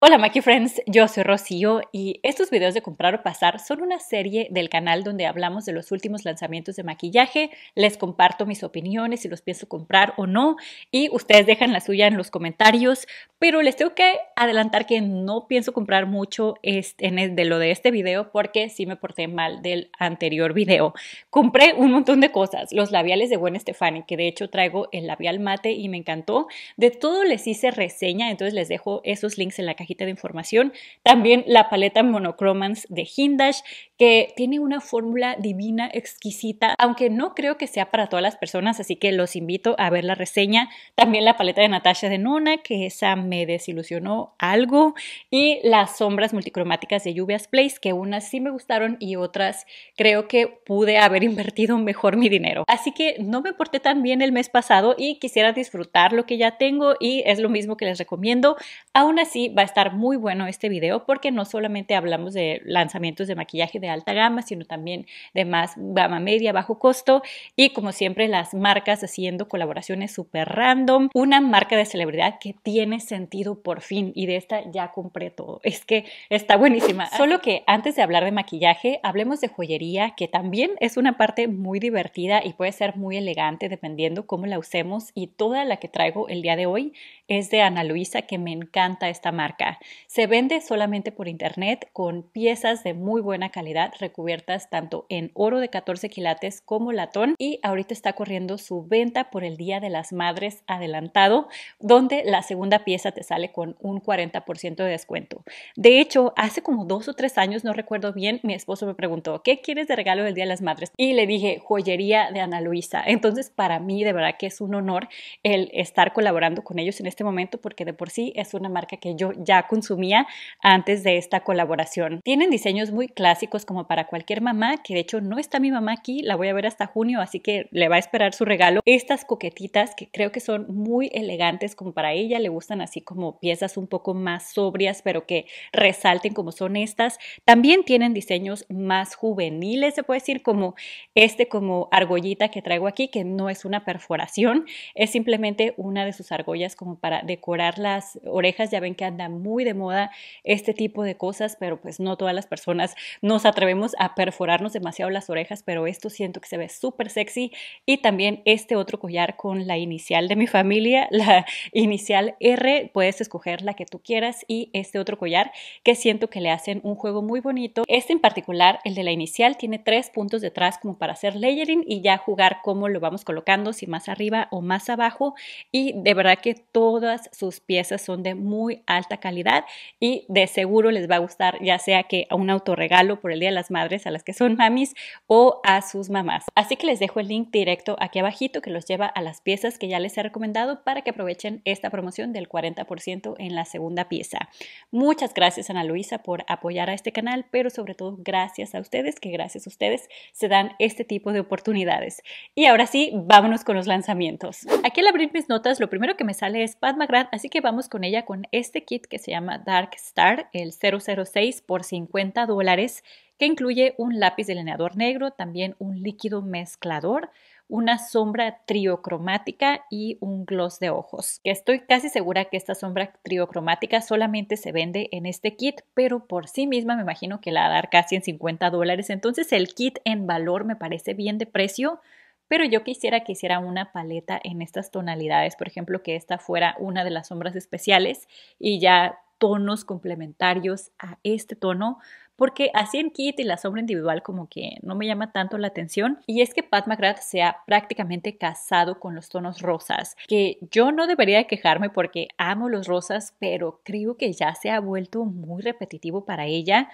Hola Maki Friends, yo soy Rocío y estos videos de comprar o pasar son una serie del canal donde hablamos de los últimos lanzamientos de maquillaje, les comparto mis opiniones si los pienso comprar o no y ustedes dejan la suya en los comentarios, pero les tengo que adelantar que no pienso comprar mucho de lo de este video porque sí me porté mal del anterior video. Compré un montón de cosas, los labiales de Buen Stefani, que de hecho traigo el labial mate y me encantó, de todo les hice reseña, entonces les dejo esos links en la cajita de información. También la paleta Monochromance de Hindash, que tiene una fórmula divina, exquisita, aunque no creo que sea para todas las personas, así que los invito a ver la reseña. También la paleta de Natasha de Nona, que esa me desilusionó algo. Y las sombras multicromáticas de Lluvias Place, que unas sí me gustaron y otras creo que pude haber invertido mejor mi dinero. Así que no me porté tan bien el mes pasado y quisiera disfrutar lo que ya tengo y es lo mismo que les recomiendo. Aún así va estar muy bueno este video porque no solamente hablamos de lanzamientos de maquillaje de alta gama, sino también de más gama media, bajo costo y como siempre las marcas haciendo colaboraciones súper random. Una marca de celebridad que tiene sentido por fin y de esta ya compré todo. Es que está buenísima. Solo que antes de hablar de maquillaje, hablemos de joyería que también es una parte muy divertida y puede ser muy elegante dependiendo cómo la usemos y toda la que traigo el día de hoy es de Ana Luisa, que me encanta esta marca. Se vende solamente por internet con piezas de muy buena calidad, recubiertas tanto en oro de 14 quilates como latón. Y ahorita está corriendo su venta por el Día de las Madres adelantado, donde la segunda pieza te sale con un 40% de descuento. De hecho, hace como dos o tres años, no recuerdo bien, mi esposo me preguntó, ¿qué quieres de regalo del Día de las Madres? Y le dije, joyería de Ana Luisa. Entonces, para mí, de verdad que es un honor el estar colaborando con ellos en este este momento porque de por sí es una marca que yo ya consumía antes de esta colaboración. Tienen diseños muy clásicos como para cualquier mamá, que de hecho no está mi mamá aquí, la voy a ver hasta junio, así que le va a esperar su regalo. Estas coquetitas que creo que son muy elegantes como para ella, le gustan así como piezas un poco más sobrias, pero que resalten como son estas. También tienen diseños más juveniles, se puede decir, como este como argollita que traigo aquí, que no es una perforación, es simplemente una de sus argollas como para para decorar las orejas. Ya ven que anda muy de moda este tipo de cosas, pero pues no todas las personas nos atrevemos a perforarnos demasiado las orejas, pero esto siento que se ve súper sexy. Y también este otro collar con la inicial de mi familia, la inicial R, puedes escoger la que tú quieras y este otro collar que siento que le hacen un juego muy bonito. Este en particular, el de la inicial, tiene tres puntos detrás como para hacer layering y ya jugar cómo lo vamos colocando, si más arriba o más abajo. Y de verdad que todo todas sus piezas son de muy alta calidad y de seguro les va a gustar ya sea que a un autorregalo por el Día de las Madres a las que son mamis o a sus mamás. Así que les dejo el link directo aquí abajito que los lleva a las piezas que ya les he recomendado para que aprovechen esta promoción del 40% en la segunda pieza. Muchas gracias Ana Luisa por apoyar a este canal, pero sobre todo gracias a ustedes, que gracias a ustedes se dan este tipo de oportunidades. Y ahora sí, vámonos con los lanzamientos. Aquí al abrir mis notas, lo primero que me sale es para así que vamos con ella con este kit que se llama Dark Star, el 006 por 50 dólares, que incluye un lápiz delineador negro, también un líquido mezclador, una sombra triocromática y un gloss de ojos. Estoy casi segura que esta sombra triocromática solamente se vende en este kit, pero por sí misma me imagino que la va a dar casi en 50 dólares. Entonces el kit en valor me parece bien de precio pero yo quisiera que hiciera una paleta en estas tonalidades, por ejemplo, que esta fuera una de las sombras especiales y ya tonos complementarios a este tono porque así en kit y la sombra individual como que no me llama tanto la atención. Y es que Pat McGrath se ha prácticamente casado con los tonos rosas, que yo no debería quejarme porque amo los rosas, pero creo que ya se ha vuelto muy repetitivo para ella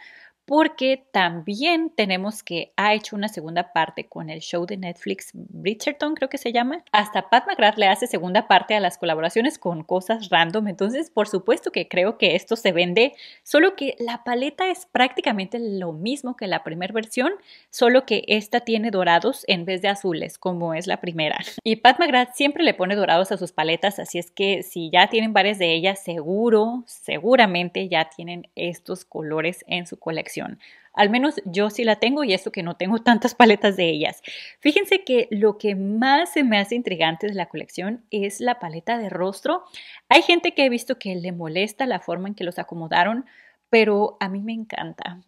porque también tenemos que ha hecho una segunda parte con el show de Netflix Bridgerton, creo que se llama. Hasta Pat McGrath le hace segunda parte a las colaboraciones con cosas random, entonces por supuesto que creo que esto se vende, solo que la paleta es prácticamente lo mismo que la primera versión, solo que esta tiene dorados en vez de azules, como es la primera. Y Pat McGrath siempre le pone dorados a sus paletas, así es que si ya tienen varias de ellas, seguro, seguramente ya tienen estos colores en su colección. Al menos yo sí la tengo y eso que no tengo tantas paletas de ellas. Fíjense que lo que más se me hace intrigante de la colección es la paleta de rostro. Hay gente que he visto que le molesta la forma en que los acomodaron, pero a mí me encanta.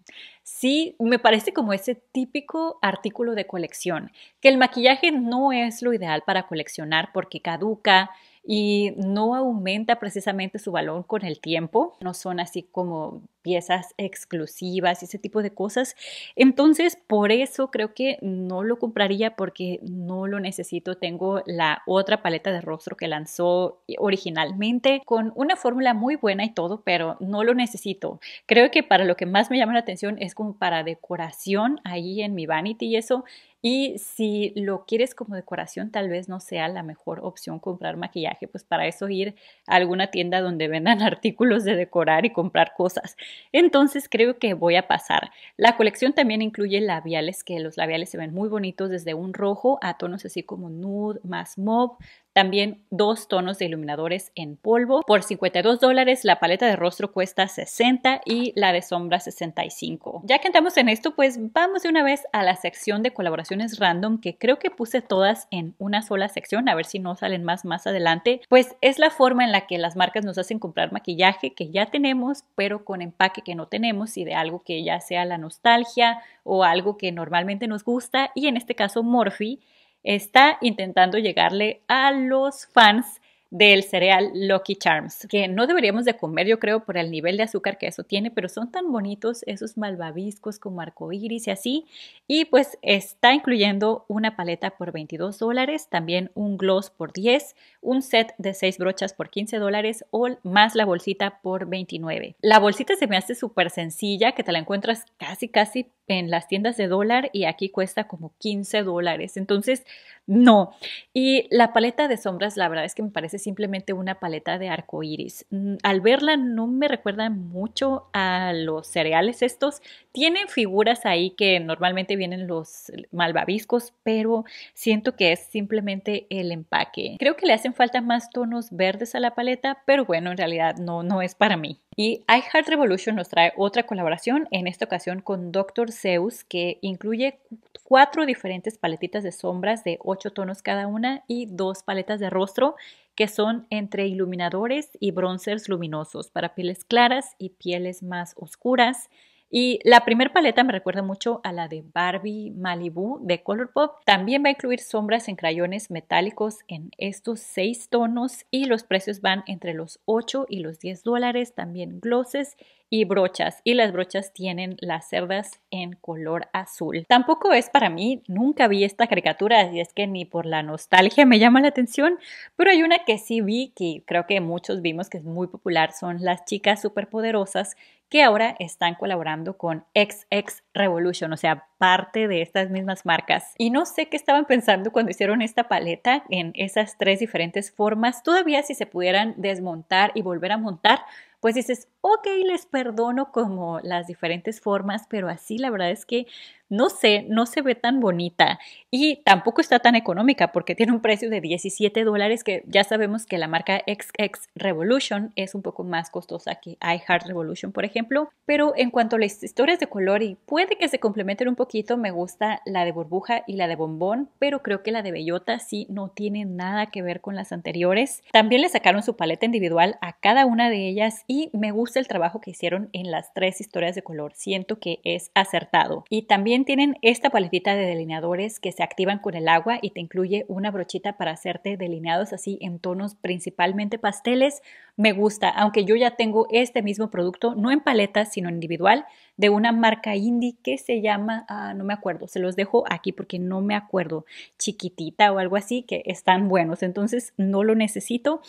Sí, me parece como ese típico artículo de colección, que el maquillaje no es lo ideal para coleccionar porque caduca y no aumenta precisamente su valor con el tiempo, no son así como piezas exclusivas y ese tipo de cosas. Entonces, por eso creo que no lo compraría porque no lo necesito. Tengo la otra paleta de rostro que lanzó originalmente con una fórmula muy buena y todo, pero no lo necesito. Creo que para lo que más me llama la atención es como para decoración ahí en mi vanity y eso. Y si lo quieres como decoración, tal vez no sea la mejor opción comprar maquillaje, pues para eso ir a alguna tienda donde vendan artículos de decorar y comprar cosas. Entonces creo que voy a pasar. La colección también incluye labiales, que los labiales se ven muy bonitos desde un rojo a tonos así como nude, más mauve, también dos tonos de iluminadores en polvo. Por 52 dólares la paleta de rostro cuesta 60 y la de sombra 65. Ya que entramos en esto, pues vamos de una vez a la sección de colaboraciones random que creo que puse todas en una sola sección, a ver si no salen más más adelante. Pues es la forma en la que las marcas nos hacen comprar maquillaje que ya tenemos, pero con empaque que no tenemos y de algo que ya sea la nostalgia o algo que normalmente nos gusta y en este caso Morphe está intentando llegarle a los fans del cereal Lucky Charms, que no deberíamos de comer, yo creo, por el nivel de azúcar que eso tiene, pero son tan bonitos esos malvaviscos como arcoíris y así. Y pues está incluyendo una paleta por 22 dólares, también un gloss por 10, un set de 6 brochas por 15 dólares o más la bolsita por 29. La bolsita se me hace súper sencilla, que te la encuentras casi, casi en las tiendas de dólar y aquí cuesta como 15 dólares. Entonces, no. Y la paleta de sombras, la verdad es que me parece simplemente una paleta de arco iris. Mm, al verla no me recuerda mucho a los cereales estos. Tienen figuras ahí que normalmente vienen los malvaviscos, pero siento que es simplemente el empaque. Creo que le hacen falta más tonos verdes a la paleta, pero bueno, en realidad no, no es para mí. Y Heart Revolution nos trae otra colaboración, en esta ocasión con Dr. Zeus, que incluye cuatro diferentes paletitas de sombras de ocho tonos cada una y dos paletas de rostro que son entre iluminadores y bronzers luminosos para pieles claras y pieles más oscuras. Y la primer paleta me recuerda mucho a la de Barbie Malibu de Colourpop. También va a incluir sombras en crayones metálicos en estos seis tonos y los precios van entre los 8 y los 10 dólares. También glosses y brochas y las brochas tienen las cerdas en color azul. Tampoco es para mí, nunca vi esta caricatura, así es que ni por la nostalgia me llama la atención, pero hay una que sí vi que creo que muchos vimos que es muy popular, son las chicas superpoderosas que ahora están colaborando con XX Revolution, o sea, parte de estas mismas marcas. Y no sé qué estaban pensando cuando hicieron esta paleta en esas tres diferentes formas. Todavía si se pudieran desmontar y volver a montar, pues dices, ok, les perdono como las diferentes formas, pero así la verdad es que no sé, no se ve tan bonita y tampoco está tan económica porque tiene un precio de 17 dólares que ya sabemos que la marca XX Revolution es un poco más costosa que iHeart Revolution, por ejemplo, pero en cuanto a las historias de color y puede que se complementen un poquito, me gusta la de burbuja y la de bombón, pero creo que la de bellota sí no tiene nada que ver con las anteriores. También le sacaron su paleta individual a cada una de ellas y y me gusta el trabajo que hicieron en las tres historias de color. Siento que es acertado. Y también tienen esta paletita de delineadores que se activan con el agua y te incluye una brochita para hacerte delineados así en tonos principalmente pasteles. Me gusta, aunque yo ya tengo este mismo producto, no en paleta, sino individual, de una marca indie que se llama, ah, no me acuerdo, se los dejo aquí porque no me acuerdo, chiquitita o algo así, que están buenos. Entonces no lo necesito.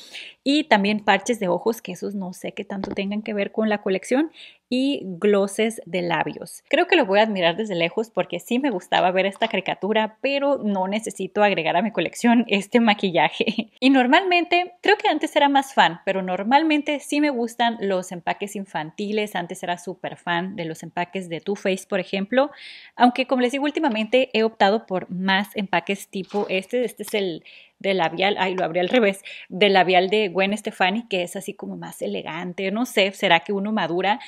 Y también parches de ojos, que esos no sé qué tan tengan que ver con la colección y glosses de labios. Creo que lo voy a admirar desde lejos porque sí me gustaba ver esta caricatura, pero no necesito agregar a mi colección este maquillaje. Y normalmente, creo que antes era más fan, pero normalmente sí me gustan los empaques infantiles, antes era súper fan de los empaques de Too Faced, por ejemplo, aunque como les digo últimamente he optado por más empaques tipo este, este es el de labial, ay, lo abrí al revés, de labial de Gwen Stefani, que es así como más elegante, no sé, será que uno madura,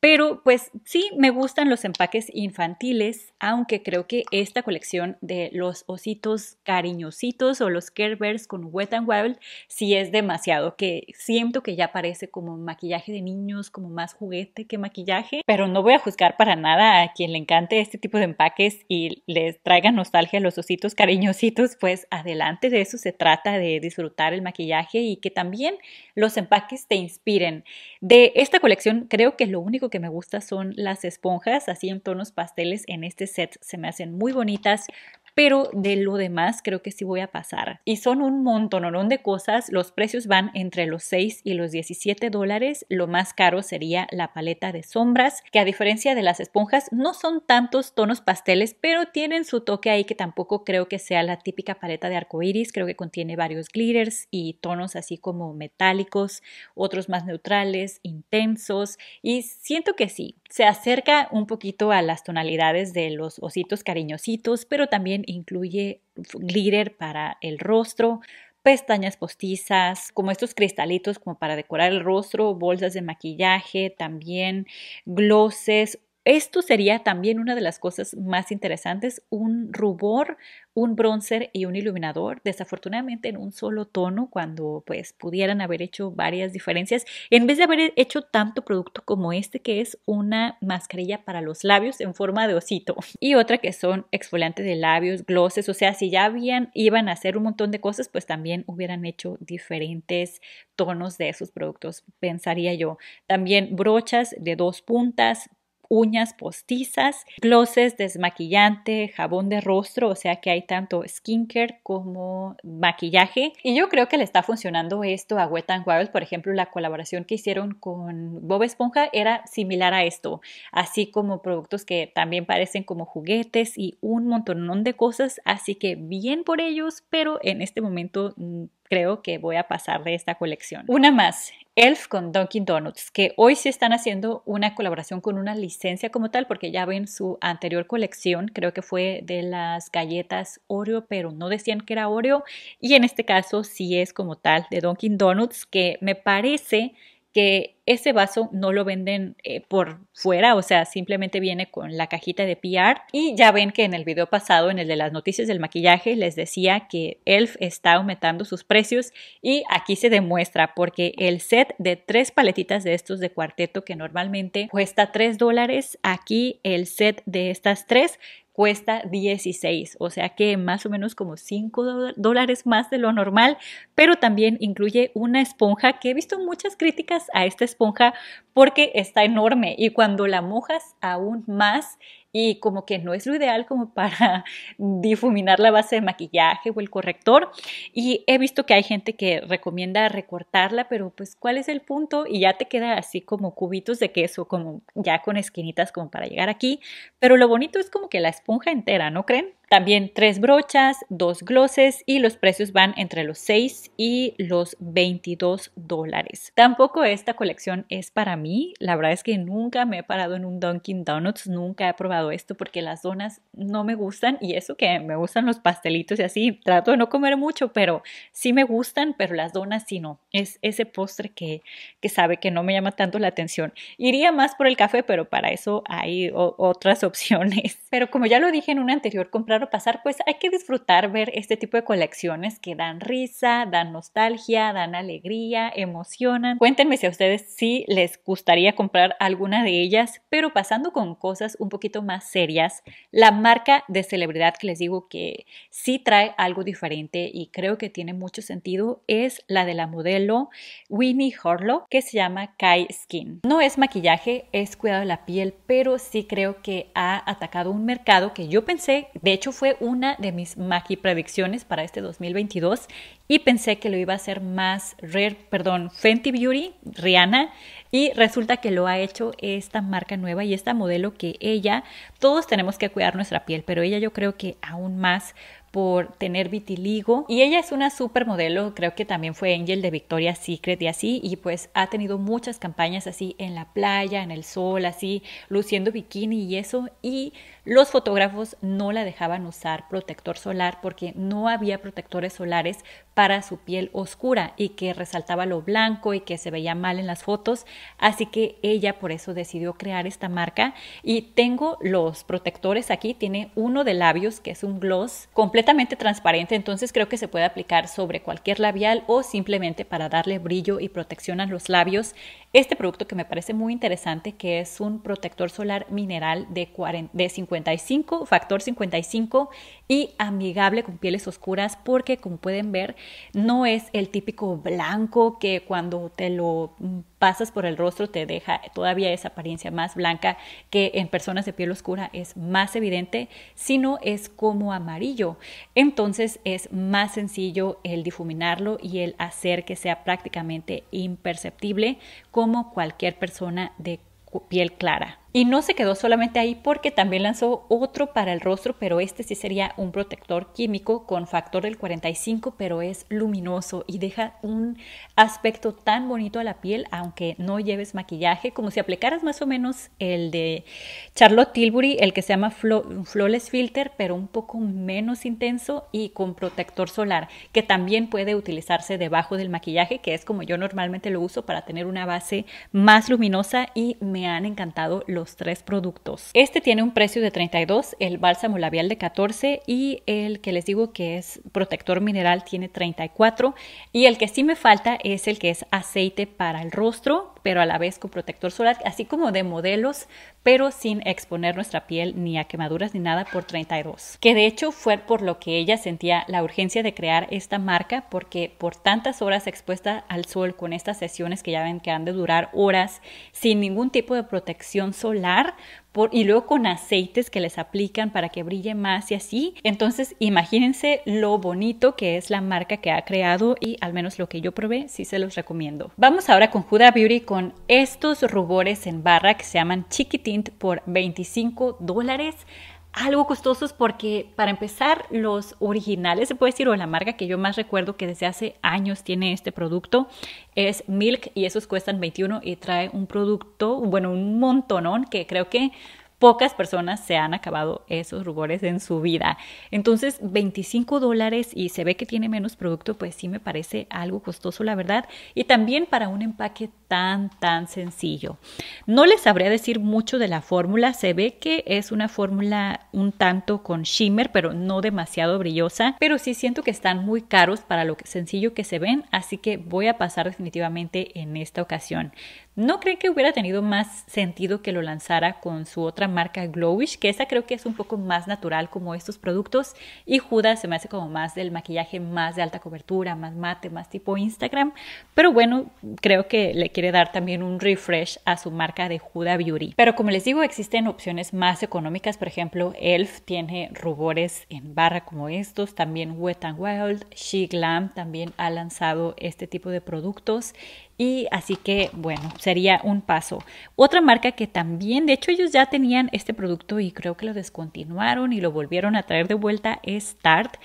pero pues sí, me gustan los empaques infantiles, aunque creo que esta colección de los ositos cariñositos o los Care Bears con Wet and Wild sí es demasiado, que siento que ya parece como maquillaje de niños, como más juguete que maquillaje, pero no voy a juzgar para nada a quien le encante este tipo de empaques y les traiga nostalgia los ositos cariñositos, pues adelante de eso se trata de disfrutar el maquillaje y que también los empaques te inspiren. De esta colección creo que es lo único que me gusta son las esponjas, así en tonos pasteles en este set. Se me hacen muy bonitas, pero de lo demás creo que sí voy a pasar. Y son un montonorón de cosas, los precios van entre los 6 y los 17 dólares, lo más caro sería la paleta de sombras, que a diferencia de las esponjas no son tantos tonos pasteles, pero tienen su toque ahí que tampoco creo que sea la típica paleta de arco creo que contiene varios glitters y tonos así como metálicos, otros más neutrales, intensos, y siento que sí, se acerca un poquito a las tonalidades de los ositos cariñositos, pero también incluye glitter para el rostro, pestañas postizas, como estos cristalitos como para decorar el rostro, bolsas de maquillaje, también glosses esto sería también una de las cosas más interesantes, un rubor, un bronzer y un iluminador, desafortunadamente en un solo tono, cuando pues pudieran haber hecho varias diferencias, en vez de haber hecho tanto producto como este, que es una mascarilla para los labios en forma de osito, y otra que son exfoliantes de labios, glosses, o sea, si ya habían, iban a hacer un montón de cosas, pues también hubieran hecho diferentes tonos de esos productos, pensaría yo. También brochas de dos puntas, uñas postizas, glosses, desmaquillante, jabón de rostro, o sea que hay tanto skincare como maquillaje. Y yo creo que le está funcionando esto a Wet n Wild. Por ejemplo, la colaboración que hicieron con Bob Esponja era similar a esto, así como productos que también parecen como juguetes y un montonón de cosas. Así que bien por ellos, pero en este momento mm, creo que voy a pasar de esta colección. Una más, Elf con Dunkin' Donuts, que hoy sí están haciendo una colaboración con una licencia como tal, porque ya ven su anterior colección, creo que fue de las galletas Oreo, pero no decían que era Oreo, y en este caso sí es como tal de Dunkin' Donuts, que me parece que ese vaso no lo venden eh, por fuera, o sea, simplemente viene con la cajita de PR. Y ya ven que en el video pasado, en el de las noticias del maquillaje, les decía que Elf está aumentando sus precios y aquí se demuestra porque el set de tres paletitas de estos de cuarteto que normalmente cuesta tres dólares, aquí el set de estas tres cuesta 16, o sea que más o menos como 5 dólares más de lo normal, pero también incluye una esponja que he visto muchas críticas a esta esponja porque está enorme y cuando la mojas aún más y como que no es lo ideal como para difuminar la base de maquillaje o el corrector. Y he visto que hay gente que recomienda recortarla, pero pues ¿cuál es el punto? Y ya te queda así como cubitos de queso, como ya con esquinitas como para llegar aquí. Pero lo bonito es como que la esponja entera, ¿no creen? También tres brochas, dos glosses y los precios van entre los 6 y los 22 dólares. Tampoco esta colección es para mí. La verdad es que nunca me he parado en un Dunkin' Donuts, nunca he probado esto porque las donas no me gustan y eso que me gustan los pastelitos y así. Trato de no comer mucho, pero sí me gustan, pero las donas sí no. Es ese postre que, que sabe que no me llama tanto la atención. Iría más por el café, pero para eso hay otras opciones. Pero como ya lo dije en una anterior compra pasar, pues hay que disfrutar ver este tipo de colecciones que dan risa, dan nostalgia, dan alegría, emocionan. Cuéntenme si a ustedes si les gustaría comprar alguna de ellas, pero pasando con cosas un poquito más serias, la marca de celebridad que les digo que sí trae algo diferente y creo que tiene mucho sentido es la de la modelo Winnie Harlow que se llama Kai Skin. No es maquillaje, es cuidado de la piel, pero sí creo que ha atacado un mercado que yo pensé, de hecho, fue una de mis magi predicciones para este 2022 y pensé que lo iba a hacer más Rare, perdón, Fenty Beauty, Rihanna, y resulta que lo ha hecho esta marca nueva y esta modelo que ella, todos tenemos que cuidar nuestra piel, pero ella yo creo que aún más por tener vitiligo. Y ella es una supermodelo, creo que también fue Angel de Victoria's Secret y así, y pues ha tenido muchas campañas así en la playa, en el sol, así, luciendo bikini y eso. Y los fotógrafos no la dejaban usar protector solar porque no había protectores solares para su piel oscura y que resaltaba lo blanco y que se veía mal en las fotos. Así que ella por eso decidió crear esta marca. Y tengo los protectores aquí. Tiene uno de labios que es un gloss completamente transparente, entonces creo que se puede aplicar sobre cualquier labial o simplemente para darle brillo y protección a los labios. Este producto que me parece muy interesante, que es un protector solar mineral de, de 55, factor 55 y amigable con pieles oscuras porque como pueden ver no es el típico blanco que cuando te lo pasas por el rostro te deja todavía esa apariencia más blanca que en personas de piel oscura es más evidente, sino es como amarillo entonces es más sencillo el difuminarlo y el hacer que sea prácticamente imperceptible como cualquier persona de piel clara. Y no se quedó solamente ahí porque también lanzó otro para el rostro, pero este sí sería un protector químico con factor del 45, pero es luminoso y deja un aspecto tan bonito a la piel, aunque no lleves maquillaje, como si aplicaras más o menos el de Charlotte Tilbury, el que se llama Flawless Filter, pero un poco menos intenso y con protector solar, que también puede utilizarse debajo del maquillaje, que es como yo normalmente lo uso para tener una base más luminosa y me han encantado los tres productos. Este tiene un precio de 32, el bálsamo labial de 14 y el que les digo que es protector mineral tiene 34 y el que sí me falta es el que es aceite para el rostro, pero a la vez con protector solar, así como de modelos, pero sin exponer nuestra piel ni a quemaduras ni nada por 32. Que de hecho fue por lo que ella sentía la urgencia de crear esta marca, porque por tantas horas expuesta al sol con estas sesiones que ya ven que han de durar horas sin ningún tipo de protección solar, por, y luego con aceites que les aplican para que brille más y así. Entonces, imagínense lo bonito que es la marca que ha creado y al menos lo que yo probé, sí se los recomiendo. Vamos ahora con Huda Beauty con estos rubores en barra que se llaman Chiquitint por 25 dólares algo costosos porque para empezar los originales, se puede decir, o la marca que yo más recuerdo que desde hace años tiene este producto es Milk y esos cuestan 21 y trae un producto, bueno, un montonón que creo que Pocas personas se han acabado esos rubores en su vida. Entonces, 25 dólares y se ve que tiene menos producto, pues sí me parece algo costoso, la verdad. Y también para un empaque tan, tan sencillo. No les sabría decir mucho de la fórmula. Se ve que es una fórmula un tanto con shimmer, pero no demasiado brillosa. Pero sí siento que están muy caros para lo sencillo que se ven, así que voy a pasar definitivamente en esta ocasión. ¿No creo que hubiera tenido más sentido que lo lanzara con su otra marca Glowish? Que esa creo que es un poco más natural como estos productos. Y Judas se me hace como más del maquillaje, más de alta cobertura, más mate, más tipo Instagram. Pero bueno, creo que le quiere dar también un refresh a su marca de Juda Beauty. Pero como les digo, existen opciones más económicas. Por ejemplo, Elf tiene rubores en barra como estos. También Wet n Wild, She Glam también ha lanzado este tipo de productos. Y así que, bueno, sería un paso. Otra marca que también, de hecho ellos ya tenían este producto y creo que lo descontinuaron y lo volvieron a traer de vuelta es Tarte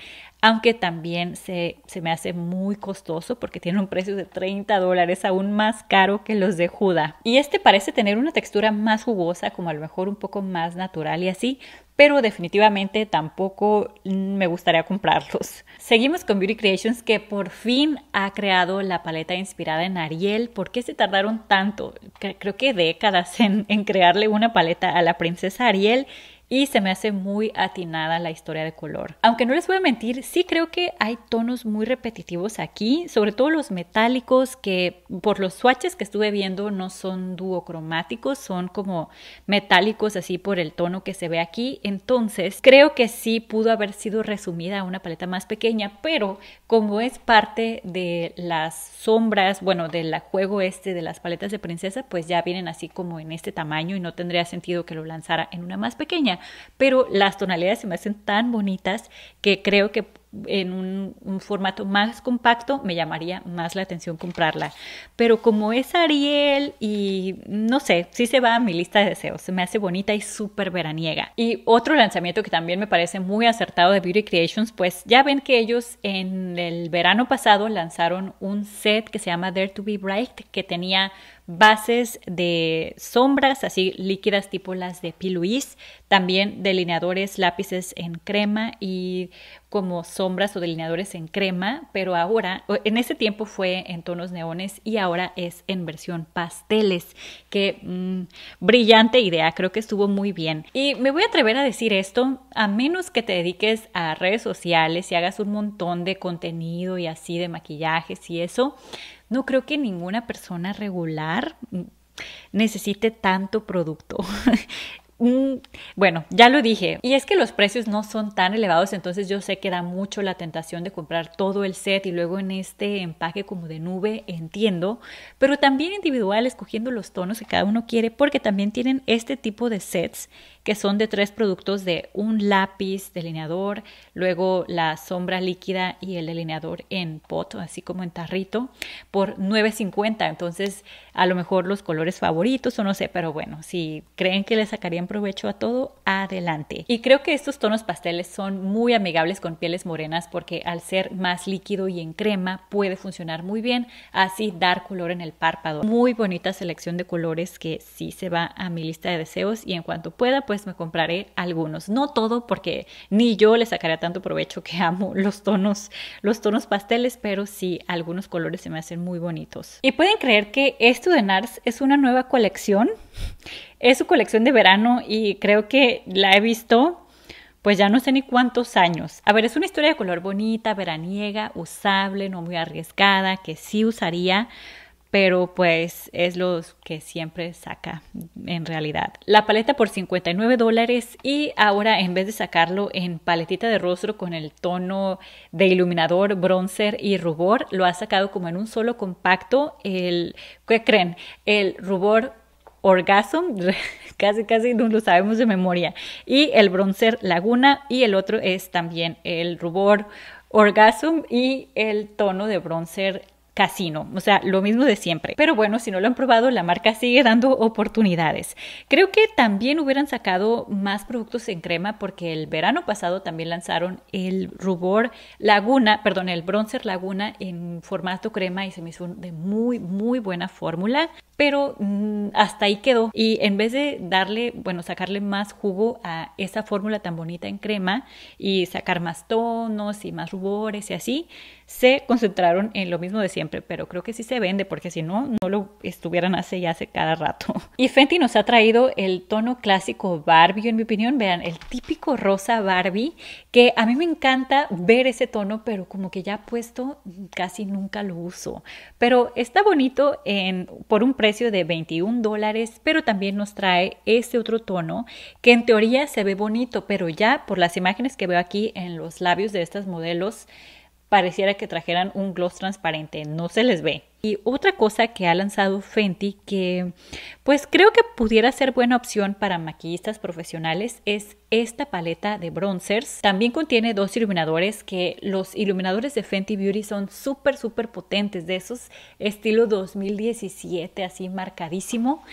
aunque también se, se me hace muy costoso porque tiene un precio de 30 dólares, aún más caro que los de Juda. Y este parece tener una textura más jugosa, como a lo mejor un poco más natural y así, pero definitivamente tampoco me gustaría comprarlos. Seguimos con Beauty Creations que por fin ha creado la paleta inspirada en Ariel. ¿Por qué se tardaron tanto? Creo que décadas en, en crearle una paleta a la princesa Ariel y se me hace muy atinada la historia de color. Aunque no les voy a mentir, sí creo que hay tonos muy repetitivos aquí, sobre todo los metálicos que por los swatches que estuve viendo no son duocromáticos, son como metálicos así por el tono que se ve aquí. Entonces creo que sí pudo haber sido resumida a una paleta más pequeña, pero como es parte de las sombras, bueno, del juego este de las paletas de princesa, pues ya vienen así como en este tamaño y no tendría sentido que lo lanzara en una más pequeña pero las tonalidades se me hacen tan bonitas que creo que en un, un, formato más compacto me llamaría más la atención comprarla. Pero como es Ariel y no sé, sí se va a mi lista de deseos, se me hace bonita y súper veraniega. Y otro lanzamiento que también me parece muy acertado de Beauty Creations, pues ya ven que ellos en el verano pasado lanzaron un set que se llama Dare to be Bright, que tenía bases de sombras, así líquidas tipo las de P. también delineadores, lápices en crema y como sombras o delineadores en crema, pero ahora, en ese tiempo fue en tonos neones y ahora es en versión pasteles, ¡Qué mm, brillante idea, creo que estuvo muy bien. Y me voy a atrever a decir esto, a menos que te dediques a redes sociales y hagas un montón de contenido y así de maquillajes y eso, no creo que ninguna persona regular necesite tanto producto. bueno, ya lo dije. Y es que los precios no son tan elevados, entonces yo sé que da mucho la tentación de comprar todo el set y luego en este empaque como de nube, entiendo, pero también individual escogiendo los tonos que cada uno quiere porque también tienen este tipo de sets que son de tres productos de un lápiz delineador, luego la sombra líquida y el delineador en pot, así como en tarrito, por $9.50. Entonces, a lo mejor los colores favoritos o no sé, pero bueno, si creen que le sacarían provecho a todo, adelante. Y creo que estos tonos pasteles son muy amigables con pieles morenas porque al ser más líquido y en crema puede funcionar muy bien, así dar color en el párpado. Muy bonita selección de colores que sí se va a mi lista de deseos y en cuanto pueda, pues pues me compraré algunos. No todo porque ni yo le sacaré tanto provecho que amo los tonos, los tonos pasteles, pero sí algunos colores se me hacen muy bonitos. Y pueden creer que esto de NARS es una nueva colección. Es su colección de verano y creo que la he visto pues ya no sé ni cuántos años. A ver, es una historia de color bonita, veraniega, usable, no muy arriesgada, que sí usaría pero pues es lo que siempre saca en realidad. La paleta por 59 dólares y ahora en vez de sacarlo en paletita de rostro con el tono de iluminador, bronzer y rubor, lo ha sacado como en un solo compacto. El, ¿Qué creen? El rubor Orgasm, casi casi no lo sabemos de memoria, y el bronzer Laguna y el otro es también el rubor Orgasm y el tono de bronzer casino, o sea, lo mismo de siempre. Pero bueno, si no lo han probado, la marca sigue dando oportunidades. Creo que también hubieran sacado más productos en crema porque el verano pasado también lanzaron el rubor laguna, perdón, el bronzer laguna en formato crema y se me hizo de muy, muy buena fórmula, pero mm, hasta ahí quedó. Y en vez de darle, bueno, sacarle más jugo a esa fórmula tan bonita en crema y sacar más tonos y más rubores y así, se concentraron en lo mismo de siempre, pero creo que sí se vende porque si no, no lo estuvieran hace ya hace cada rato. Y Fenty nos ha traído el tono clásico Barbie, en mi opinión, vean, el típico rosa Barbie, que a mí me encanta ver ese tono, pero como que ya puesto casi nunca lo uso. Pero está bonito en, por un precio de 21 dólares, pero también nos trae este otro tono que en teoría se ve bonito, pero ya por las imágenes que veo aquí en los labios de estas modelos, pareciera que trajeran un gloss transparente, no se les ve. Y otra cosa que ha lanzado Fenty que pues creo que pudiera ser buena opción para maquillistas profesionales es esta paleta de bronzers. También contiene dos iluminadores que los iluminadores de Fenty Beauty son súper súper potentes, de esos estilo 2017 así marcadísimo.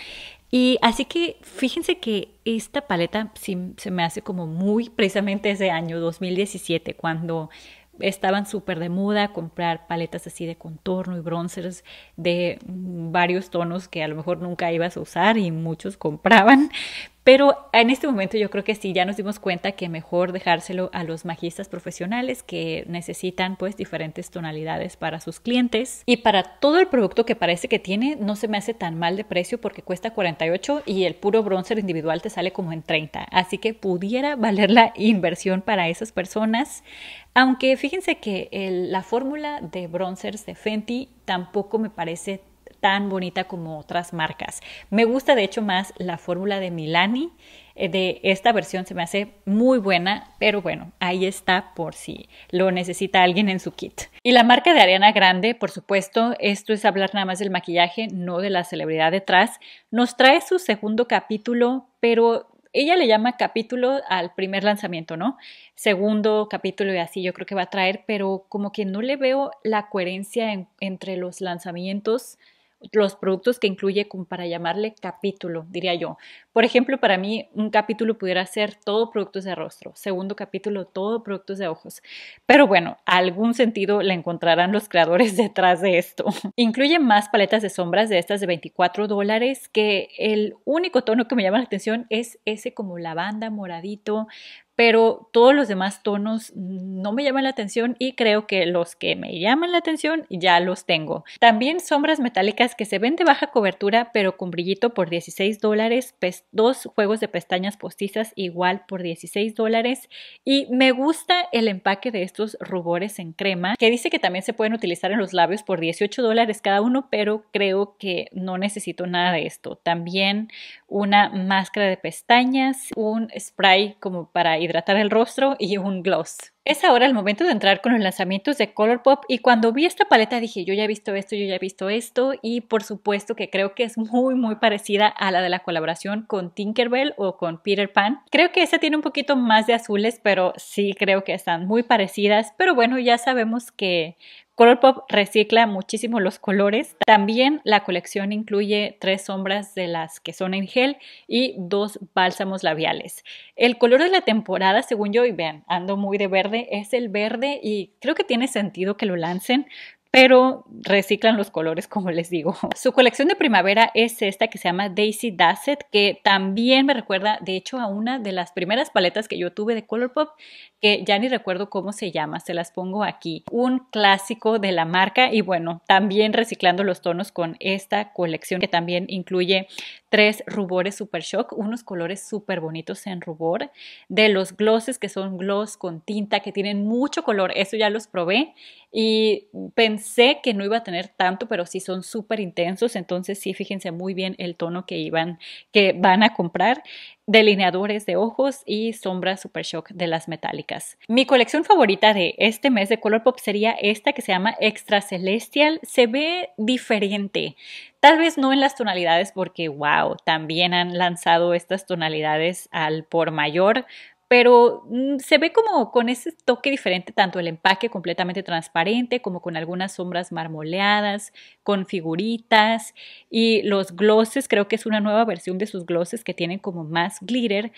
Y así que fíjense que esta paleta se me hace como muy precisamente ese año 2017 cuando estaban súper de moda comprar paletas así de contorno y bronzers de varios tonos que a lo mejor nunca ibas a usar y muchos compraban, pero en este momento yo creo que sí, ya nos dimos cuenta que mejor dejárselo a los magistas profesionales que necesitan pues diferentes tonalidades para sus clientes. Y para todo el producto que parece que tiene, no se me hace tan mal de precio porque cuesta 48 y el puro bronzer individual te sale como en 30. Así que pudiera valer la inversión para esas personas. Aunque fíjense que la fórmula de bronzers de Fenty tampoco me parece tan bonita como otras marcas. Me gusta de hecho más la fórmula de Milani. Eh, de esta versión se me hace muy buena, pero bueno, ahí está por si lo necesita alguien en su kit. Y la marca de Ariana Grande, por supuesto, esto es hablar nada más del maquillaje, no de la celebridad detrás, nos trae su segundo capítulo, pero ella le llama capítulo al primer lanzamiento, ¿no? Segundo capítulo y así yo creo que va a traer, pero como que no le veo la coherencia entre los lanzamientos los productos que incluye como para llamarle capítulo, diría yo. Por ejemplo, para mí un capítulo pudiera ser todo productos de rostro, segundo capítulo todo productos de ojos. Pero bueno, algún sentido le encontrarán los creadores detrás de esto. incluye más paletas de sombras de estas de 24 dólares que el único tono que me llama la atención es ese como lavanda, moradito, pero todos los demás tonos no me llaman la atención y creo que los que me llaman la atención ya los tengo. También sombras metálicas que se ven de baja cobertura pero con brillito por 16 dólares, dos juegos de pestañas postizas igual por 16 dólares y me gusta el empaque de estos rubores en crema que dice que también se pueden utilizar en los labios por 18 dólares cada uno pero creo que no necesito nada de esto. También una máscara de pestañas, un spray como para ir hidratar el rostro y un gloss. Es ahora el momento de entrar con los lanzamientos de Colourpop y cuando vi esta paleta dije, yo ya he visto esto, yo ya he visto esto y por supuesto que creo que es muy muy parecida a la de la colaboración con Tinkerbell o con Peter Pan. Creo que esta tiene un poquito más de azules, pero sí creo que están muy parecidas, pero bueno, ya sabemos que Colourpop recicla muchísimo los colores. También la colección incluye tres sombras de las que son en gel y dos bálsamos labiales. El color de la temporada, según yo, y vean, ando muy de verde es el verde y creo que tiene sentido que lo lancen pero reciclan los colores, como les digo. Su colección de primavera es esta que se llama Daisy Dasset, que también me recuerda, de hecho, a una de las primeras paletas que yo tuve de Colourpop, que ya ni recuerdo cómo se llama, se las pongo aquí. Un clásico de la marca y bueno, también reciclando los tonos con esta colección que también incluye tres rubores Super Shock, unos colores súper bonitos en rubor, de los glosses que son gloss con tinta, que tienen mucho color, eso ya los probé y pensé que no iba a tener tanto, pero sí son súper intensos, entonces sí, fíjense muy bien el tono que iban, que van a comprar delineadores de ojos y sombras Super Shock de las metálicas. Mi colección favorita de este mes de Color Pop sería esta que se llama Extra Celestial. Se ve diferente. Tal vez no en las tonalidades porque, wow, también han lanzado estas tonalidades al por mayor, pero mm, se ve como con ese toque diferente, tanto el empaque completamente transparente como con algunas sombras marmoleadas, con figuritas y los glosses, creo que es una nueva versión de sus glosses que tienen como más glitter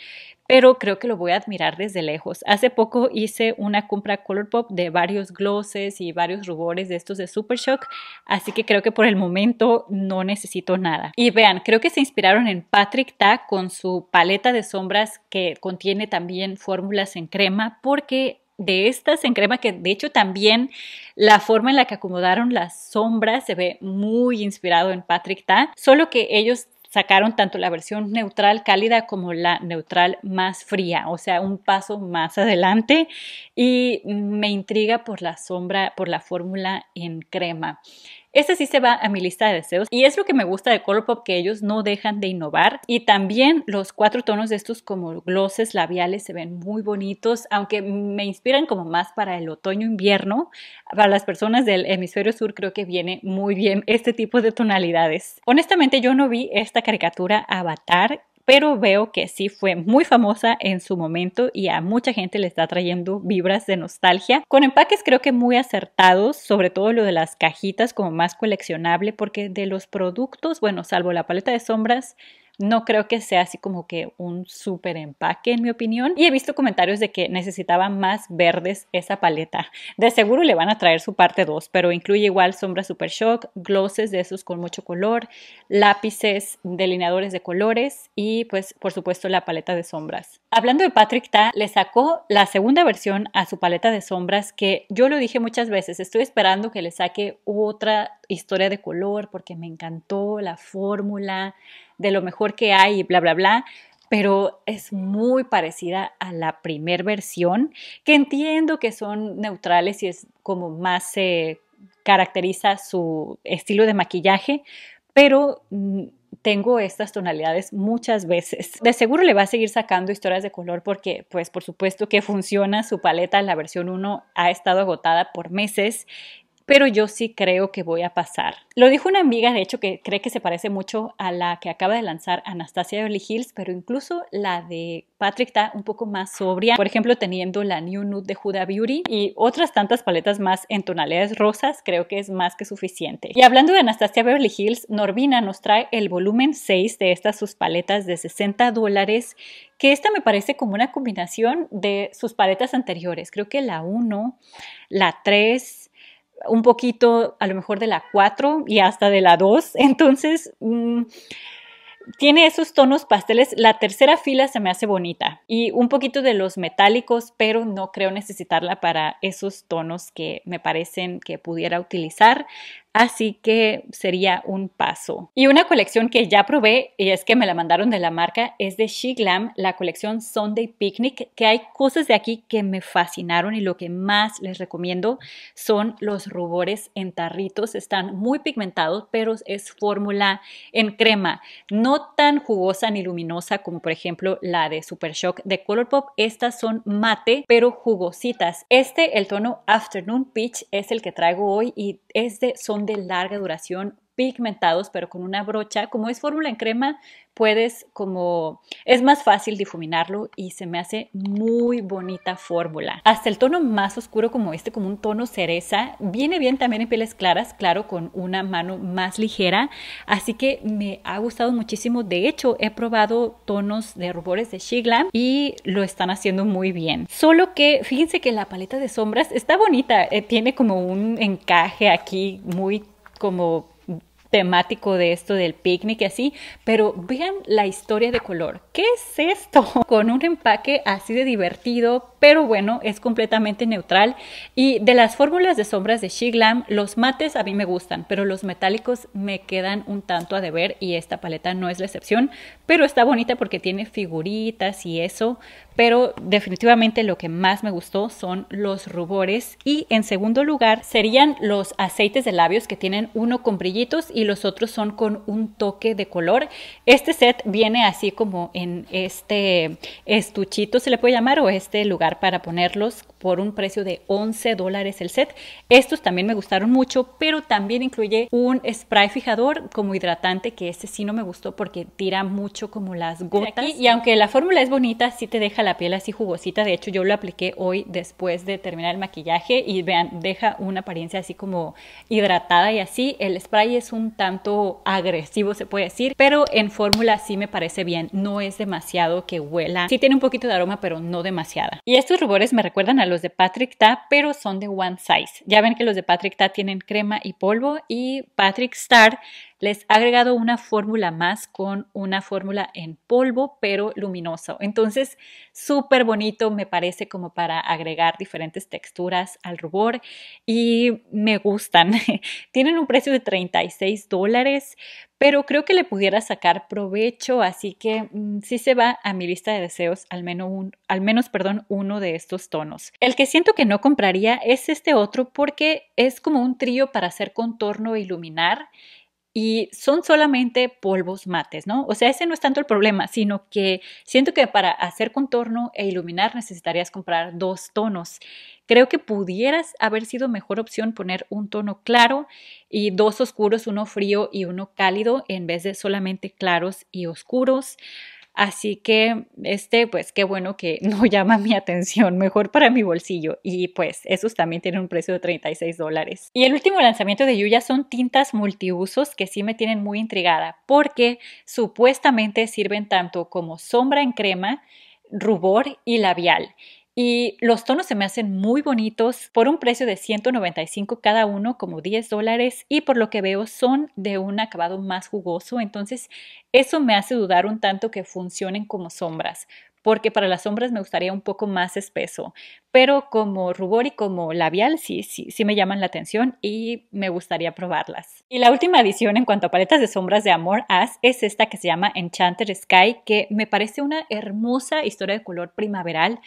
pero creo que lo voy a admirar desde lejos. Hace poco hice una compra Colourpop de varios glosses y varios rubores de estos de Super Shock, así que creo que por el momento no necesito nada. Y vean, creo que se inspiraron en Patrick Ta con su paleta de sombras que contiene también fórmulas en crema porque de estas en crema que de hecho también la forma en la que acomodaron las sombras se ve muy inspirado en Patrick Ta, solo que ellos sacaron tanto la versión neutral cálida como la neutral más fría, o sea, un paso más adelante y me intriga por la sombra, por la fórmula en crema. Este sí se va a mi lista de deseos y es lo que me gusta de Colourpop, que ellos no dejan de innovar y también los cuatro tonos de estos como glosses labiales se ven muy bonitos, aunque me inspiran como más para el otoño invierno. Para las personas del hemisferio sur creo que viene muy bien este tipo de tonalidades. Honestamente yo no vi esta caricatura Avatar pero veo que sí fue muy famosa en su momento y a mucha gente le está trayendo vibras de nostalgia, con empaques creo que muy acertados, sobre todo lo de las cajitas como más coleccionable, porque de los productos, bueno, salvo la paleta de sombras, no creo que sea así como que un súper empaque, en mi opinión. Y he visto comentarios de que necesitaba más verdes esa paleta. De seguro le van a traer su parte 2, pero incluye igual sombras Super Shock, glosses de esos con mucho color, lápices, delineadores de colores y pues por supuesto la paleta de sombras. Hablando de Patrick Ta, le sacó la segunda versión a su paleta de sombras que yo lo dije muchas veces, estoy esperando que le saque otra historia de color porque me encantó la fórmula de lo mejor que hay y bla, bla, bla pero es muy parecida a la primer versión, que entiendo que son neutrales y es como más se caracteriza su estilo de maquillaje, pero mm, tengo estas tonalidades muchas veces. De seguro le va a seguir sacando historias de color porque, pues, por supuesto que funciona su paleta. La versión 1 ha estado agotada por meses pero yo sí creo que voy a pasar. Lo dijo una amiga, de hecho, que cree que se parece mucho a la que acaba de lanzar Anastasia Beverly Hills, pero incluso la de Patrick está un poco más sobria, por ejemplo, teniendo la New Nude de Huda Beauty y otras tantas paletas más en tonalidades rosas, creo que es más que suficiente. Y hablando de Anastasia Beverly Hills, Norvina nos trae el volumen 6 de estas sus paletas de 60 dólares que esta me parece como una combinación de sus paletas anteriores. Creo que la 1, la 3 un poquito a lo mejor de la 4 y hasta de la 2. Entonces, mm, tiene esos tonos pasteles. La tercera fila se me hace bonita y un poquito de los metálicos, pero no creo necesitarla para esos tonos que me parecen que pudiera utilizar así que sería un paso. Y una colección que ya probé, y es que me la mandaron de la marca, es de She Glam, la colección Sunday Picnic, que hay cosas de aquí que me fascinaron y lo que más les recomiendo son los rubores en tarritos, están muy pigmentados, pero es fórmula en crema, no tan jugosa ni luminosa como por ejemplo la de Super Shock de Colourpop, estas son mate, pero jugositas. Este, el tono Afternoon Peach, es el que traigo hoy y es de son de larga duración pigmentados, pero con una brocha, como es fórmula en crema, puedes como es más fácil difuminarlo y se me hace muy bonita fórmula. Hasta el tono más oscuro como este, como un tono cereza, viene bien también en pieles claras, claro, con una mano más ligera, así que me ha gustado muchísimo. De hecho, he probado tonos de rubores de Shiglam y lo están haciendo muy bien. Solo que fíjense que la paleta de sombras está bonita, eh, tiene como un encaje aquí muy como temático de esto del picnic y así, pero vean la historia de color. ¿Qué es esto? Con un empaque así de divertido, pero bueno, es completamente neutral. Y de las fórmulas de sombras de Glam, los mates a mí me gustan, pero los metálicos me quedan un tanto a deber y esta paleta no es la excepción, pero está bonita porque tiene figuritas y eso, pero definitivamente lo que más me gustó son los rubores y en segundo lugar serían los aceites de labios que tienen uno con brillitos y los otros son con un toque de color. Este set viene así como en este estuchito, se le puede llamar, o este lugar para ponerlos por un precio de 11 dólares el set. Estos también me gustaron mucho, pero también incluye un spray fijador como hidratante, que este sí no me gustó porque tira mucho como las gotas. y aunque la fórmula es bonita, sí te deja la piel así jugosita. De hecho, yo lo apliqué hoy después de terminar el maquillaje y vean, deja una apariencia así como hidratada y así. El spray es un tanto agresivo, se puede decir, pero en fórmula sí me parece bien. No es demasiado que huela. Sí tiene un poquito de aroma, pero no demasiada. Y estos rubores me recuerdan a los de Patrick Ta, pero son de One Size. Ya ven que los de Patrick Ta tienen crema y polvo y Patrick Star les ha agregado una fórmula más con una fórmula en polvo, pero luminoso. Entonces, súper bonito, me parece como para agregar diferentes texturas al rubor y me gustan. Tienen un precio de 36 dólares, pero creo que le pudiera sacar provecho, así que mm, si se va a mi lista de deseos al menos, un, al menos perdón, uno de estos tonos. El que siento que no compraría es este otro porque es como un trío para hacer contorno e iluminar y son solamente polvos mates, ¿no? O sea, ese no es tanto el problema, sino que siento que para hacer contorno e iluminar necesitarías comprar dos tonos. Creo que pudieras haber sido mejor opción poner un tono claro y dos oscuros, uno frío y uno cálido, en vez de solamente claros y oscuros. Así que, este, pues qué bueno que no llama mi atención, mejor para mi bolsillo. Y pues esos también tienen un precio de 36 dólares. Y el último lanzamiento de Yuya son tintas multiusos que sí me tienen muy intrigada porque supuestamente sirven tanto como sombra en crema, rubor y labial. Y los tonos se me hacen muy bonitos por un precio de 195 cada uno, como 10 dólares, y por lo que veo son de un acabado más jugoso, entonces eso me hace dudar un tanto que funcionen como sombras, porque para las sombras me gustaría un poco más espeso, pero como rubor y como labial sí, sí, sí me llaman la atención y me gustaría probarlas. Y la última edición en cuanto a paletas de sombras de Amor As es esta que se llama Enchanted Sky, que me parece una hermosa historia de color primaveral,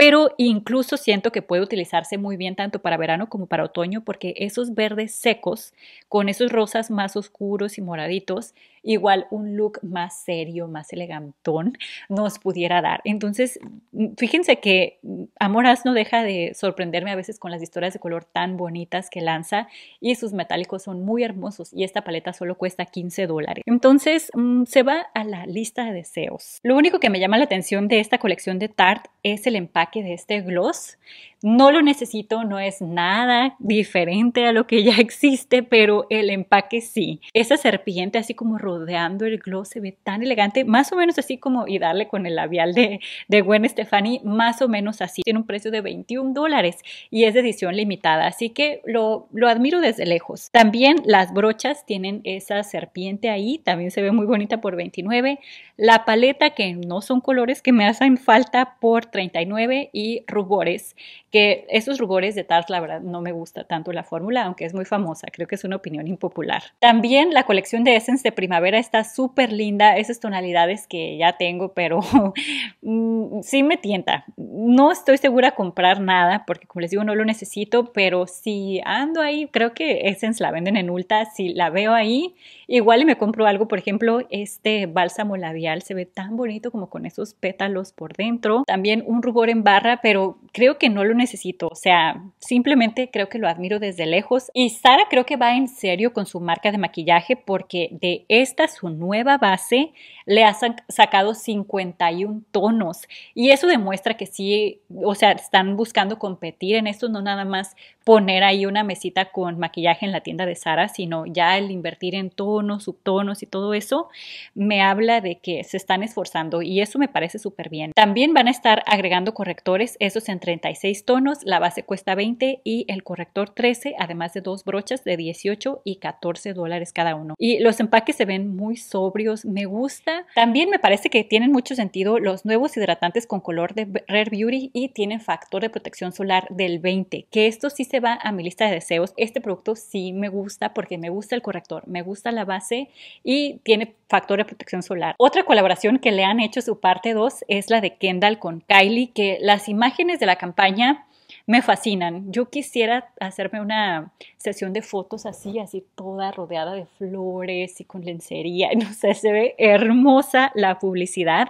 pero incluso siento que puede utilizarse muy bien tanto para verano como para otoño porque esos verdes secos con esos rosas más oscuros y moraditos igual un look más serio, más elegantón nos pudiera dar. Entonces, mm, fíjense que mm, Amoras no deja de sorprenderme a veces con las historias de color tan bonitas que lanza y sus metálicos son muy hermosos y esta paleta solo cuesta 15 dólares. Entonces, mm, se va a la lista de deseos. Lo único que me llama la atención de esta colección de Tarte es el empaque de este gloss. No lo necesito, no es nada diferente a lo que ya existe, pero el empaque sí. Esa serpiente así como rodeando el gloss se ve tan elegante, más o menos así como y darle con el labial de, de Gwen Stefani, más o menos así. Tiene un precio de 21 dólares y es de edición limitada, así que lo, lo admiro desde lejos. También las brochas tienen esa serpiente ahí, también se ve muy bonita por 29. La paleta, que no son colores que me hacen falta, por 39 y rubores, que esos rubores de Tarte, la verdad, no me gusta tanto la fórmula, aunque es muy famosa, creo que es una opinión impopular. También la colección de Essence de primavera vera está súper linda, esas tonalidades que ya tengo, pero mm, Mm, sí me tienta. No estoy segura de comprar nada porque como les digo no lo necesito, pero si ando ahí, creo que Essence la venden en Ulta, si la veo ahí, igual y me compro algo, por ejemplo, este bálsamo labial se ve tan bonito como con esos pétalos por dentro. También un rubor en barra, pero creo que no lo necesito, o sea, simplemente creo que lo admiro desde lejos y Sara creo que va en serio con su marca de maquillaje porque de esta su nueva base le han sacado 51 tonos. Y eso demuestra que sí, o sea, están buscando competir en esto, no nada más poner ahí una mesita con maquillaje en la tienda de Sara, sino ya el invertir en tonos, subtonos y todo eso, me habla de que se están esforzando y eso me parece súper bien. También van a estar agregando correctores, esos en 36 tonos, la base cuesta 20 y el corrector 13, además de dos brochas de 18 y 14 dólares cada uno. Y los empaques se ven muy sobrios, me gusta. También me parece que tienen mucho sentido los nuevos hidratantes con color de Rare Beauty y tiene factor de protección solar del 20, que esto sí se va a mi lista de deseos. Este producto sí me gusta porque me gusta el corrector, me gusta la base y tiene factor de protección solar. Otra colaboración que le han hecho su parte 2 es la de Kendall con Kylie, que las imágenes de la campaña me fascinan. Yo quisiera hacerme una sesión de fotos así, así toda rodeada de flores y con lencería. No sé, se ve hermosa la publicidad,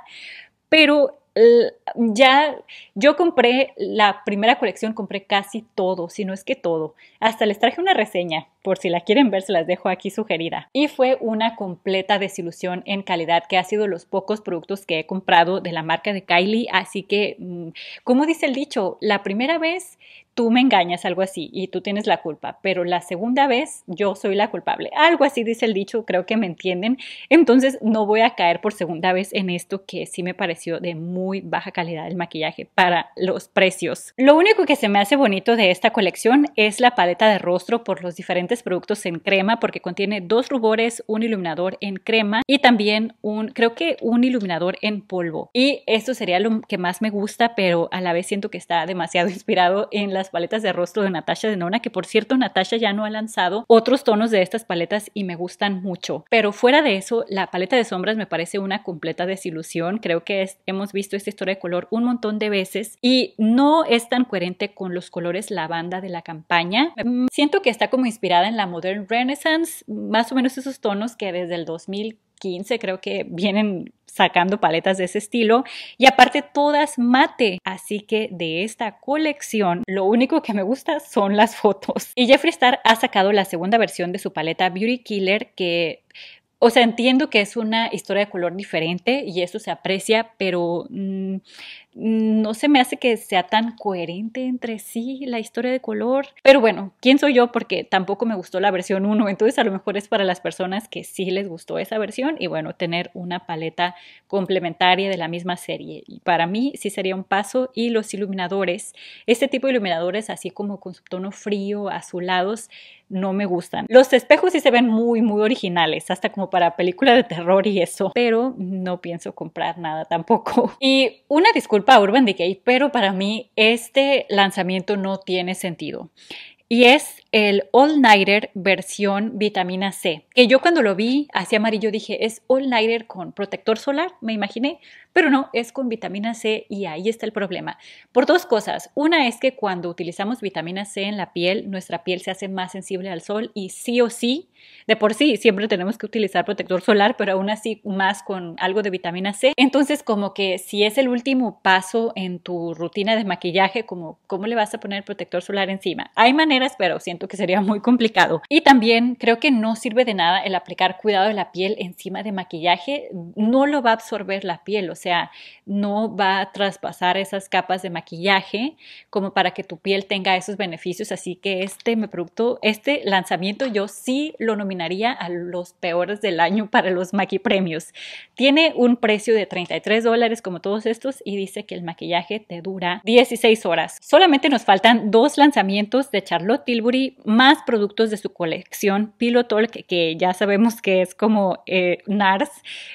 pero ya yo compré la primera colección, compré casi todo, si no es que todo. Hasta les traje una reseña por si la quieren ver, se las dejo aquí sugerida. Y fue una completa desilusión en calidad que ha sido los pocos productos que he comprado de la marca de Kylie. Así que, mm, como dice el dicho, la primera vez tú me engañas, algo así, y tú tienes la culpa, pero la segunda vez yo soy la culpable. Algo así dice el dicho, creo que me entienden. Entonces no voy a caer por segunda vez en esto que sí me pareció de muy baja calidad el maquillaje para los precios. Lo único que se me hace bonito de esta colección es la paleta de rostro por los diferentes productos en crema porque contiene dos rubores, un iluminador en crema y también un, creo que un iluminador en polvo. Y esto sería lo que más me gusta, pero a la vez siento que está demasiado inspirado en las paletas de rostro de Natasha Denona que por cierto Natasha ya no ha lanzado otros tonos de estas paletas y me gustan mucho. Pero fuera de eso, la paleta de sombras me parece una completa desilusión. Creo que hemos visto esta historia de color un montón de veces y no es tan coherente con los colores lavanda de la campaña. Mm, siento que está como inspirada en la Modern Renaissance, más o menos esos tonos que desde el 2015 creo que vienen sacando paletas de ese estilo y aparte todas mate. Así que de esta colección lo único que me gusta son las fotos. Y Jeffree Star ha sacado la segunda versión de su paleta Beauty Killer que o sea, entiendo que es una historia de color diferente y eso se aprecia, pero mm, no se me hace que sea tan coherente entre sí la historia de color. Pero bueno, ¿quién soy yo? Porque tampoco me gustó la versión 1, entonces a lo mejor es para las personas que sí les gustó esa versión y bueno, tener una paleta complementaria de la misma serie. Y para mí sí sería un paso y los iluminadores, este tipo de iluminadores así como con su tono frío, azulados, no me gustan. Los espejos sí se ven muy, muy originales, hasta como para película de terror y eso, pero no pienso comprar nada tampoco. Y una disculpa Power Urban Decay, pero para mí este lanzamiento no tiene sentido. Y es el All Nighter versión vitamina C, que yo cuando lo vi hacia amarillo dije, es All Nighter con protector solar, me imaginé, pero no, es con vitamina C y ahí está el problema. Por dos cosas, una es que cuando utilizamos vitamina C en la piel, nuestra piel se hace más sensible al sol y sí o sí, de por sí siempre tenemos que utilizar protector solar, pero aún así más con algo de vitamina C. Entonces como que si es el último paso en tu rutina de maquillaje, como cómo le vas a poner protector solar encima. Hay maneras, pero siento que sería muy complicado. Y también creo que no sirve de nada el aplicar cuidado de la piel encima de maquillaje, no lo va a absorber la piel, o sea, no va a traspasar esas capas de maquillaje como para que tu piel tenga esos beneficios, así que este me producto, este lanzamiento yo sí lo nominaría a los peores del año para los maqui premios. Tiene un precio de 33 dólares como todos estos y dice que el maquillaje te dura 16 horas. Solamente nos faltan dos lanzamientos de Charlotte Tilbury, más productos de su colección Pilotalk que, que ya sabemos que es como eh, NARS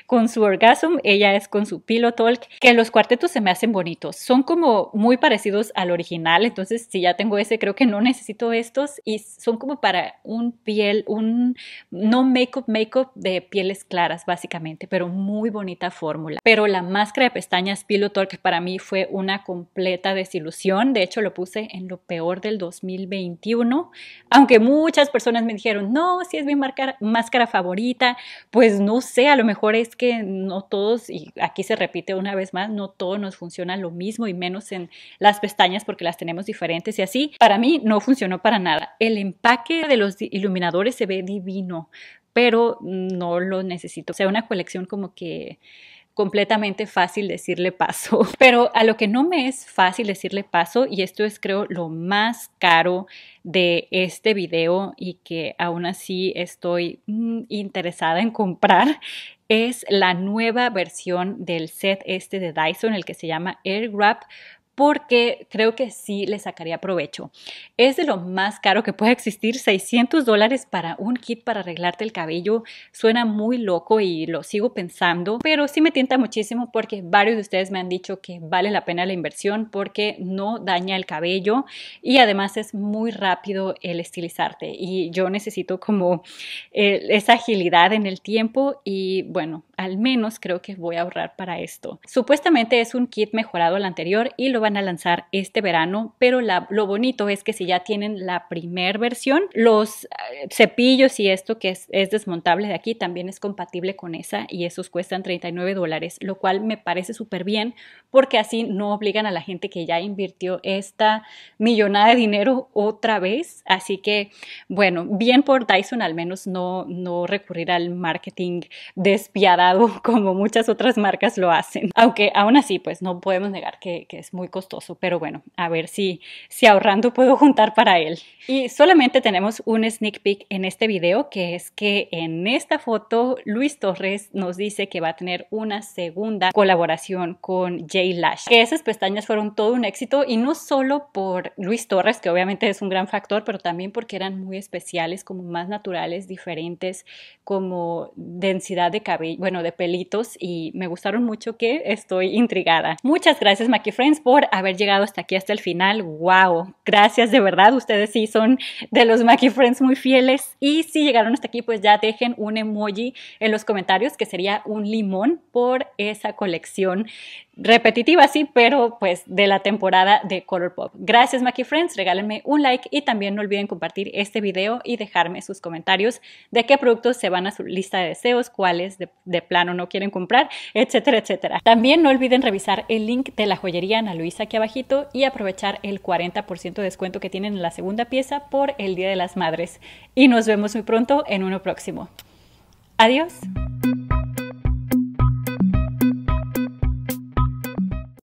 con su Orgasm, ella es con su Talk que los cuartetos se me hacen bonitos, son como muy parecidos al original, entonces si ya tengo ese creo que no necesito estos y son como para un piel, un no makeup makeup de pieles claras básicamente, pero muy bonita fórmula. Pero la máscara de pestañas Pilotalk Talk para mí fue una completa desilusión, de hecho lo puse en lo peor del 2021 aunque muchas personas me dijeron, no, si es mi máscara favorita, pues no sé, a lo mejor es que no todos, y aquí se repite una vez más, no todos nos funciona lo mismo y menos en las pestañas porque las tenemos diferentes y así. Para mí no funcionó para nada. El empaque de los iluminadores se ve divino, pero no lo necesito. O sea, una colección como que completamente fácil decirle paso, pero a lo que no me es fácil decirle paso, y esto es creo lo más caro de este video y que aún así estoy mm, interesada en comprar, es la nueva versión del set este de Dyson, el que se llama Airwrap porque creo que sí le sacaría provecho. Es de lo más caro que puede existir, 600 dólares para un kit para arreglarte el cabello. Suena muy loco y lo sigo pensando, pero sí me tienta muchísimo porque varios de ustedes me han dicho que vale la pena la inversión porque no daña el cabello y además es muy rápido el estilizarte y yo necesito como eh, esa agilidad en el tiempo y bueno, al menos creo que voy a ahorrar para esto. Supuestamente es un kit mejorado al anterior y lo van a lanzar este verano, pero lo bonito es que si ya tienen la primer versión, los eh, cepillos y esto que es, desmontable de aquí también es compatible con esa y esos cuestan 39 dólares, lo cual me parece súper bien porque así no obligan a la gente que ya invirtió esta millonada de dinero otra vez. Así que, bueno, bien por Dyson al menos no, no recurrir al marketing despiadado como muchas otras marcas lo hacen. Aunque aún así, pues no podemos negar que, que es muy costoso, pero bueno, a ver si, si ahorrando puedo juntar para él. Y solamente tenemos un sneak peek en este video, que es que en esta foto Luis Torres nos dice que va a tener una segunda colaboración con Jay Lash, que esas pestañas fueron todo un éxito y no solo por Luis Torres, que obviamente es un gran factor, pero también porque eran muy especiales, como más naturales, diferentes, como densidad de cabello, bueno, de pelitos y me gustaron mucho que estoy intrigada. Muchas gracias Maki Friends por haber llegado hasta aquí, hasta el final. ¡Wow! Gracias de verdad. Ustedes sí son de los Mackie Friends muy fieles. Y si llegaron hasta aquí, pues ya dejen un emoji en los comentarios, que sería un limón por esa colección repetitiva, sí, pero pues de la temporada de Color Pop. Gracias, Maki Friends. Regálenme un like y también no olviden compartir este video y dejarme sus comentarios de qué productos se van a su lista de deseos, cuáles de, plano no quieren comprar, etcétera, etcétera. También no olviden revisar el link de la joyería Ana Luisa aquí abajito y aprovechar el 40% de descuento que tienen en la segunda pieza por el Día de las Madres. Y nos vemos muy pronto en uno próximo. Adiós.